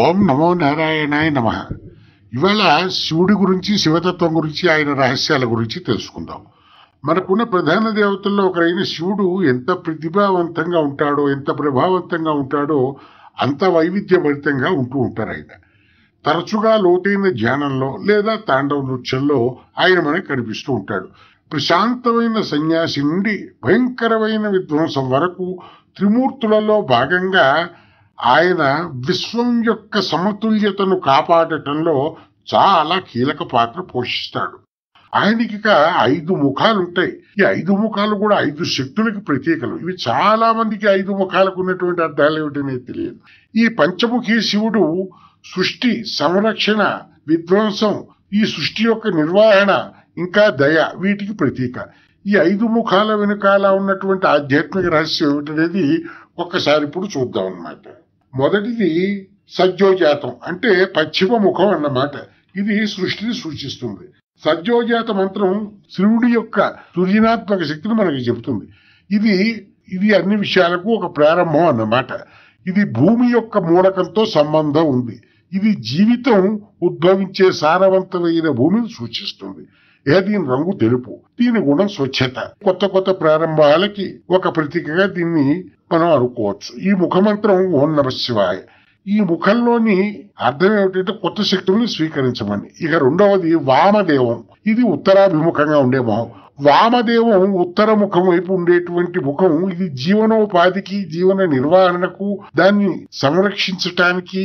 ఓం నమో నారాయణాయ నమ ఇవాళ శివుడి గురించి శివతత్వం గురించి ఆయన రహస్యాల గురించి తెలుసుకుందాం మనకున్న ప్రధాన దేవతల్లో ఒకరైన శివుడు ఎంత ప్రతిభావంతంగా ఉంటాడో ఎంత ప్రభావవంతంగా ఉంటాడో అంత వైవిధ్యభరితంగా ఉంటూ ఉంటారు ఆయన తరచుగా లోతైన ధ్యానంలో లేదా తాండవ నృత్యంలో ఆయన మనకు కనిపిస్తూ ఉంటాడు ప్రశాంతమైన సన్యాసి నుండి భయంకరమైన విధ్వంసం వరకు త్రిమూర్తులలో భాగంగా ఆయన విశ్వం యొక్క సమతుల్యతను కాపాడటంలో చాలా కీలక పాత్ర పోషిస్తాడు ఆయనకి ఐదు ముఖాలు ఉంటాయి ఈ ఐదు ముఖాలు కూడా ఐదు శక్తులకి ప్రత్యేకలు ఇవి చాలా మందికి ఐదు ముఖాలకు ఉన్నటువంటి అర్థాలు ఏమిటనే తెలియదు ఈ పంచముఖి శివుడు సృష్టి సంరక్షణ విధ్వంసం ఈ సృష్టి యొక్క నిర్వహణ ఇంకా దయ వీటికి ప్రతీక ఈ ఐదు ముఖాల వెనుకాల ఉన్నటువంటి ఆధ్యాత్మిక రహస్యం ఏమిటనేది ఒక్కసారి ఇప్పుడు చూద్దాం అన్నమాట మొదటిది సజ్జోజాతం అంటే పశ్చిమ ముఖం అన్నమాట ఇది సృష్టిని సూచిస్తుంది సజ్జోజాత మంత్రం శివుడి యొక్క సృజనాత్మక శక్తిని మనకి చెబుతుంది ఇది ఇది అన్ని విషయాలకు ఒక ప్రారంభం అన్నమాట ఇది భూమి యొక్క మూలకంతో సంబంధం ఉంది ఇది జీవితం ఉద్భవించే సారవంతమైన భూమిని సూచిస్తుంది ఏ దీని రంగు తెలుపు దీని గుణం స్వచ్ఛత కొత్త కొత్త ప్రారంభాలకి ఒక ప్రతీకగా దీన్ని మనం అనుకోవచ్చు ఈ ముఖమంత్రం ఓం నమ శివాయ ఈ ముఖంలోని అర్థం ఏమిటంటే కొత్త శక్తుల్ని స్వీకరించమని ఇక రెండవది వామదేవం ఇది ఉత్తరాభిముఖంగా ఉండే మొహం వామదేవం ఉత్తర ముఖం వైపు ఉండేటువంటి ముఖం ఇది జీవనోపాధికి జీవన నిర్వహణకు దాన్ని సంరక్షించటానికి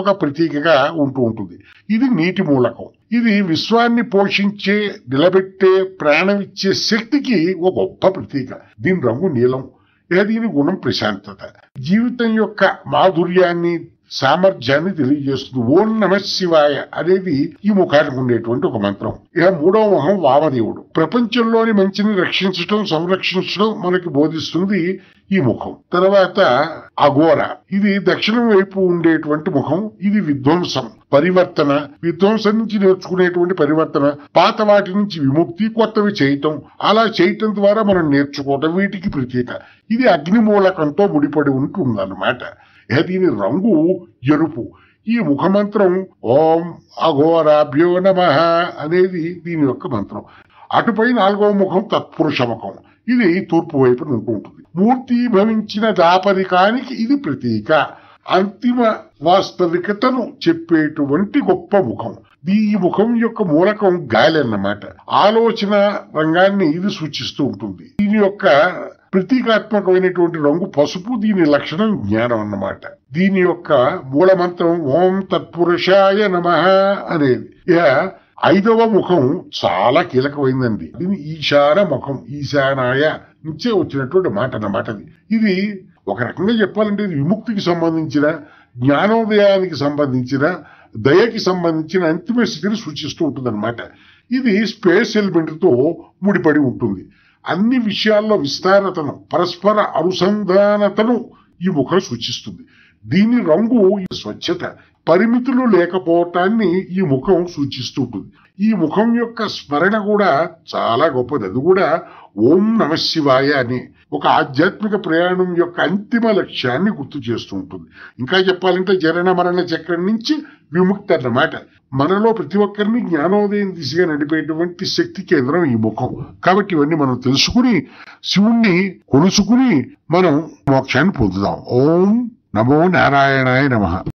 ఒక ప్రతీకగా ఉంటూ ఉంటుంది ఇది నీటి మూలకం ఇది విశ్వాన్ని పోషించే నిలబెట్టే ప్రాణమిచ్చే శక్తికి ఒక గొప్ప ప్రతీక దీని రంగు నీలం ఇక దీని గుణం ప్రశాంతత జీవితం యొక్క మాధుర్యాన్ని సామర్థ్యాన్ని తెలియజేస్తుంది ఓం నమ శివాయ అనేది ఈ ముఖానికి ఉండేటువంటి ఒక మంత్రం ఇక మూడవ మొహం వామదేవుడు ప్రపంచంలోని మంచిని రక్షించడం సంరక్షించడం మనకి బోధిస్తుంది ఈ ముఖం తర్వాత అఘోర ఇది దక్షిణం వైపు ఉండేటువంటి ముఖం ఇది విధ్వంసం పరివర్తన విధ్వంసం నుంచి నేర్చుకునేటువంటి పరివర్తన పాత వాటి నుంచి విముక్తి కొత్తవి చేయటం అలా చేయటం ద్వారా మనం నేర్చుకోవటం వీటికి ప్రత్యేక ఇది అగ్ని మూలకంతో ముడిపడి ఉంటుందన్నమాట దీని రంగు ఎరుపు ఈ ముఖమంత్రం ఓం అఘోరాభ్యో నమ అనేది దీని యొక్క మంత్రం అటుపై నాలుగవ ముఖం తత్పురుష ముఖం ఇది తూర్పు వైపున ఉంటుంటుంది మూర్తి భవించిన దాపరికానికి ఇది ప్రతీక అంతిమ వాస్తవికతను చెప్పేటువంటి గొప్ప ముఖం ఈ ముఖం యొక్క మూలకం గాలి అన్నమాట ఆలోచన రంగాన్ని ఇది సూచిస్తూ ఉంటుంది దీని యొక్క ప్రతీకాత్మకమైనటువంటి రంగు పసుపు దీని లక్షణం జ్ఞానం అన్నమాట దీని యొక్క మూలమంత్రం ఓం తత్పురుషాయ నమ అనేది యా ఐదవ ముఖం చాలా కీలకమైందండి దీని ఈశాన ముఖం ఈశానాయ నుంచే వచ్చినటువంటి మాట అన్నమాట ఇది ఒక రకంగా చెప్పాలంటే ఇది విముక్తికి సంబంధించిన జ్ఞానోదయానికి సంబంధించిన దయకి సంబంధించిన అంతిమ స్థితిని సూచిస్తూ ఉంటుంది అనమాట ఇది స్పేస్ ఎలిమెంట్తో ముడిపడి ఉంటుంది అన్ని విషయాల్లో విస్తారతను పరస్పర అనుసంధానతను ఈ ముఖం సూచిస్తుంది దీని రంగు స్వచ్ఛత పరిమితులు లేకపోవటాన్ని ఈ ముఖం సూచిస్తుంటుంది ఈ ముఖం యొక్క స్మరణ కూడా చాలా గొప్పది అది కూడా ఓం శివాయ అని ఒక ఆధ్యాత్మిక ప్రయాణం యొక్క అంతిమ లక్ష్యాన్ని గుర్తు చేస్తూ ఉంటుంది ఇంకా చెప్పాలంటే జరణ మరణ చక్రం నుంచి విముక్తి అన్నమాట మనలో ప్రతి ఒక్కరిని జ్ఞానోదయం దిశగా నడిపేటువంటి శక్తి కేంద్రం ఈ ముఖం కాబట్టి ఇవన్నీ మనం తెలుసుకుని శివుణ్ణి కొలుసుకుని మనం మోక్షాన్ని పొందుదాం ఓం నమో నారాయణాయ నమ